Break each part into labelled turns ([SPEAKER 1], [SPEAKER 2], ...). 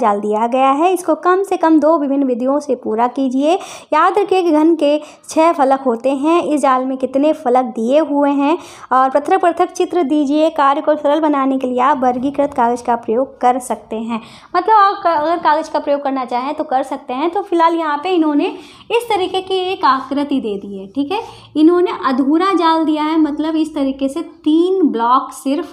[SPEAKER 1] जाल दिया गया है इसको कम से कम दो विभिन्न विधियों से पूरा कीजिए याद रखिए कि घन के छह फलक होते हैं इस जाल में कितने फलक दिए हुए हैं और पृथक पृथक चित्र दीजिए कार्य को सरल बनाने के लिए आप वर्गीकृत कागज़ का प्रयोग कर सकते हैं मतलब आप अगर कागज़ का प्रयोग करना चाहें तो कर सकते हैं तो फिलहाल यहाँ पर इन्होंने इस तरीके की एक आकृति दे दी है ठीक है इन्होंने अधूरा जाल दिया है मतलब इस तरीके से तीन ब्लॉक सिर्फ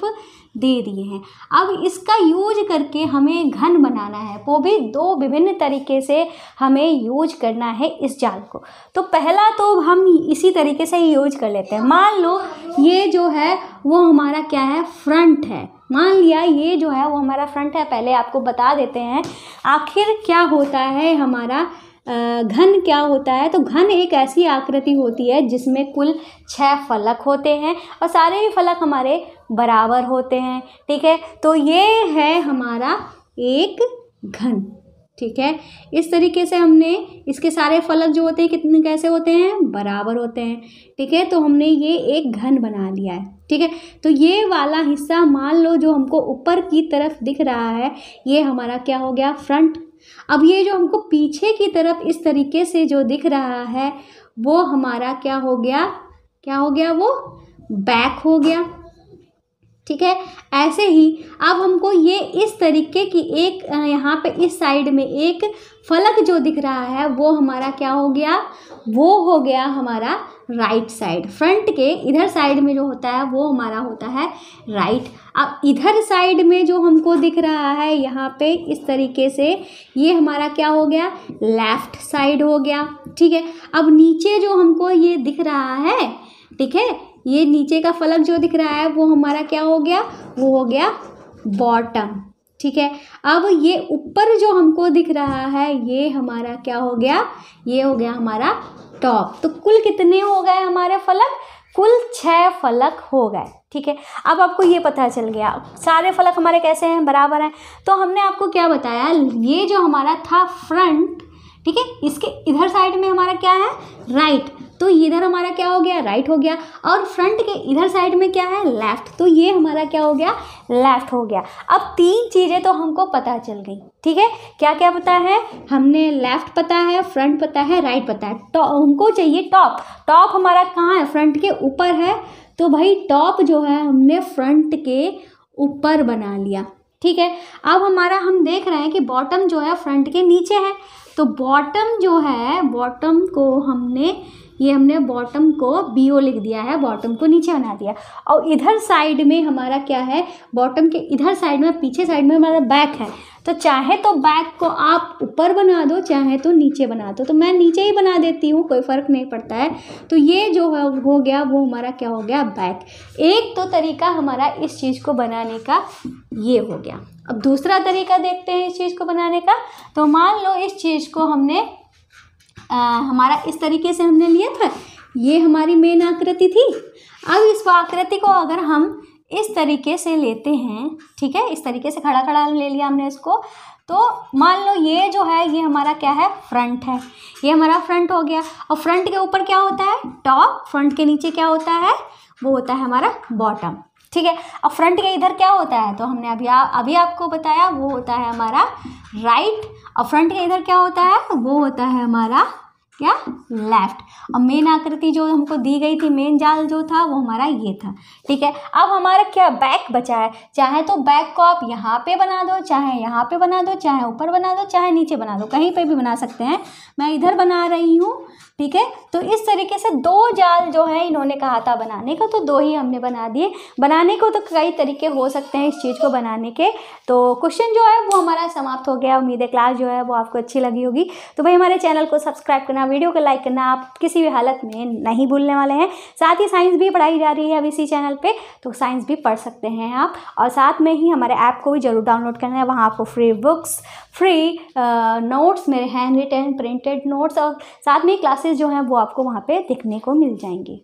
[SPEAKER 1] दे दिए हैं अब इसका यूज करके हमें घन बनाना है वो भी दो विभिन्न तरीके से हमें यूज करना है इस जाल को तो पहला तो हम इसी तरीके से यूज कर लेते हैं मान लो ये जो है वो हमारा क्या है फ्रंट है मान लिया ये जो है वो हमारा फ्रंट है पहले आपको बता देते हैं आखिर क्या होता है हमारा घन क्या होता है तो घन एक ऐसी आकृति होती है जिसमें कुल छः फलक होते हैं और सारे ही फलक हमारे बराबर होते हैं ठीक है तो ये है हमारा एक घन ठीक है इस तरीके से हमने इसके सारे फलक जो होते हैं कितने कैसे होते हैं बराबर होते हैं ठीक है तो हमने ये एक घन बना लिया है ठीक है तो ये वाला हिस्सा मान लो जो हमको ऊपर की तरफ दिख रहा है ये हमारा क्या हो गया फ्रंट अब ये जो हमको पीछे की तरफ इस तरीके से जो दिख रहा है वो हमारा क्या हो गया क्या हो गया वो बैक हो गया ठीक है ऐसे ही अब हमको ये इस तरीके की एक यहाँ पे इस साइड में एक फलक जो दिख रहा है वो हमारा क्या हो गया वो हो गया हमारा राइट साइड फ्रंट के इधर साइड में जो होता है वो हमारा होता है राइट अब इधर साइड में जो हमको दिख रहा है यहाँ पे इस तरीके से ये हमारा क्या हो गया लेफ्ट साइड हो गया ठीक है अब नीचे जो हमको ये दिख रहा है ठीक है ये नीचे का फलक जो दिख रहा है वो हमारा क्या हो गया वो हो गया बॉटम ठीक है अब ये ऊपर जो हमको दिख रहा है ये हमारा क्या हो गया ये हो गया हमारा टॉप तो कुल कितने हो गए हमारे फलक कुल छः फलक हो गए ठीक है अब आपको ये पता चल गया सारे फलक हमारे कैसे हैं बराबर हैं तो हमने आपको क्या बताया ये जो हमारा था फ्रंट ठीक है इसके इधर साइड में हमारा क्या है राइट तो इधर हमारा क्या हो गया राइट हो गया और फ्रंट के इधर साइड में क्या है लेफ्ट तो ये हमारा क्या हो गया लेफ्ट हो गया अब तीन चीज़ें तो हमको पता चल गई ठीक है क्या क्या पता है हमने लेफ्ट पता है फ्रंट पता है राइट पता है तो हमको चाहिए टॉप टॉप हमारा कहाँ है फ्रंट के ऊपर है तो भाई टॉप जो है हमने फ्रंट के ऊपर बना लिया ठीक है अब हमारा हम देख रहे हैं कि बॉटम जो है फ्रंट के नीचे है तो बॉटम जो है बॉटम को हमने ये हमने बॉटम को बी ओ लिख दिया है बॉटम को नीचे बना दिया और इधर साइड में हमारा क्या है बॉटम के इधर साइड में पीछे साइड में हमारा बैक है तो चाहे तो बैक को आप ऊपर बना दो चाहे तो नीचे बना दो तो मैं नीचे ही बना देती हूँ कोई फ़र्क नहीं पड़ता है तो ये जो हो गया वो हमारा क्या हो गया बैक एक तो तरीका हमारा इस चीज़ को बनाने का ये हो गया अब दूसरा तरीका देखते हैं इस चीज़ को बनाने का तो मान लो इस चीज़ को हमने आ, हमारा इस तरीके से हमने लिया था ये हमारी मेन आकृति थी अब इस आकृति को अगर हम इस तरीके से लेते हैं ठीक है इस तरीके से खड़ा खड़ा ले लिया हमने इसको तो मान लो ये जो है ये हमारा क्या है फ्रंट है ये हमारा फ्रंट हो गया और फ्रंट के ऊपर क्या होता है टॉप फ्रंट के नीचे क्या होता है वो होता है हमारा बॉटम ठीक है अब फ्रंट के इधर क्या होता है तो हमने अभी आ, अभी आपको बताया वो होता है हमारा राइट और फ्रंट के इधर क्या होता है वो होता है हमारा क्या लेफ्ट और मेन आकृति जो हमको दी गई थी मेन जाल जो था वो हमारा ये था ठीक है अब हमारा क्या बैक बचा है चाहे तो बैक को आप यहाँ पे बना दो चाहे यहाँ पे बना दो चाहे ऊपर बना दो चाहे नीचे बना दो कहीं पे भी बना सकते हैं मैं इधर बना रही हूँ ठीक है तो इस तरीके से दो जाल जो है इन्होंने कहा था बनाने का तो दो ही हमने बना दिए बनाने को तो कई तरीके हो सकते हैं इस चीज़ को बनाने के तो क्वेश्चन जो है वो हमारा समाप्त हो गया उम्मीद है क्लास जो है वो आपको अच्छी लगी होगी तो भाई हमारे चैनल को सब्सक्राइब करना वीडियो को लाइक करना आप किसी भी हालत में नहीं भूलने वाले हैं साथ ही साइंस भी पढ़ाई जा रही है अब इसी चैनल पर तो साइंस भी पढ़ सकते हैं आप और साथ में ही हमारे ऐप को भी जरूर डाउनलोड करना है वहाँ आपको free books free notes uh, मेरे हैंड रिटर्न प्रिंटेड नोट्स और साथ में क्लासेस जो हैं वो आपको वहाँ पे देखने को मिल जाएंगी